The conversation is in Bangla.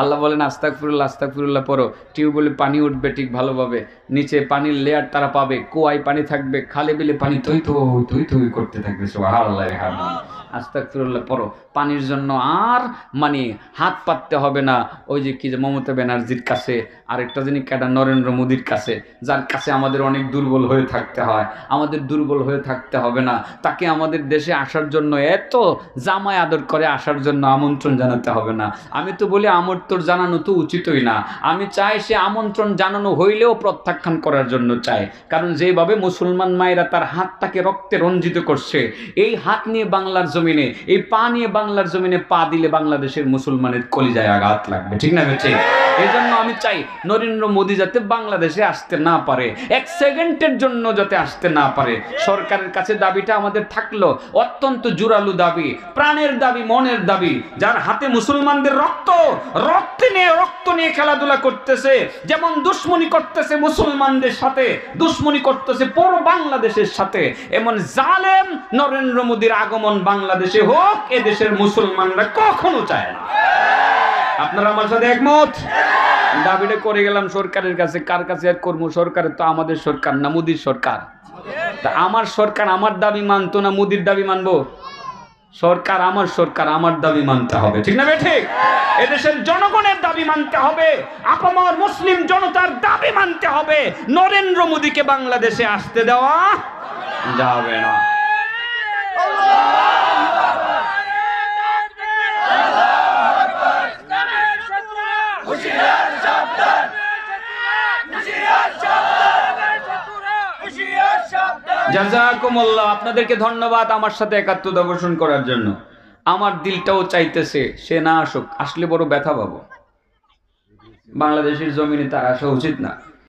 আল্লাহ বলেন আস্তাক ফিরুল্লাহ আস্তাক ফিরুল্লাহ পরো টিউবওয়েলে পানি উঠবে ঠিক ভালোভাবে নিচে পানির লেয়ার তারা পাবে কুয়ায় পানি থাকবে খালে বিলে পানি তুই তো তুই তুই করতে থাকবে আল্লাহ আস্তাক ফিরুল্লাহ পানির জন্য আর মানে হাত পাততে হবে না ওই যে কি যে মমতা ব্যানার্জির কাছে আরেকটা জিনিস ক্যাডা নরেন্দ্র মোদীর কাছে যার কাছে আমাদের অনেক দুর্বল হয়ে থাকতে হয় আমাদের দুর্বল হয়ে থাকতে হবে না তাকে আমাদের দেশে আসার জন্য এত জামায় আদর করে আসার জন্য আমন্ত্রণ জানাতে হবে না আমি তো বলি আমার প্রত্যুত্তর জানানো তো উচিতই না আমি চাই সে আমন্ত্রণ জানানো হইলেও প্রত্যাখ্যান করার জন্য চাই কারণ যেভাবে মুসলমান মায়েরা তার হাতটাকে রক্তে রঞ্জিত করছে এই হাত নিয়ে বাংলার জমিনে এই পা নিয়ে বাংলার জমিনে পা দিলে বাংলাদেশের মুসলমানের কলিজায় আঘাত লাগবে ঠিক না ঠিক এই জন্য আমি চাই নরেন্দ্র মোদী যাতে বাংলাদেশে আসতে না পারে এক সেকেন্ডের জন্য যাতে আসতে না পারে সরকারের কাছে দাবিটা আমাদের থাকলো অত্যন্ত জোরালো দাবি প্রাণের দাবি মনের দাবি যার হাতে মুসলমানদের রক্ত রক্ত নিয়ে রক্ত নিয়ে খেলাধুলা করতেছে যেমন দুশ্মনি করতেছে মুসলমানদের সাথে দুশ্মনি করতেছে পুরো বাংলাদেশের সাথে এমন জালেম নরেন্দ্র মোদীর আগমন বাংলাদেশে হোক এদেশের মুসলমানরা কখনো চায় না আপনারা আমার সাথে একমত দাবিটা করে গেলাম সরকারের কাছে কার কাছে আর কর্ম সরকারের তো আমাদের সরকার না মোদির সরকার তা আমার সরকার আমার দাবি মানতো না মোদির দাবি মানবো সরকার আমার সরকার আমার দাবি মানতে হবে ঠিক না ঠিক এদেশের জনগণের দাবি মানতে হবে আপামর মুসলিম জনতার দাবি মানতে হবে নরেন্দ্র মোদীকে বাংলাদেশে আসতে দেওয়া যাবে না জাজাকুমুল্লাহ আপনাদেরকে ধন্যবাদ আমার সাথে একাত্ম পোষণ করার জন্য আমার দিলটাও চাইতেছে সে না আসুক আসলে বড় ব্যথা পাবো বাংলাদেশের জমিনে তার আসা উচিত না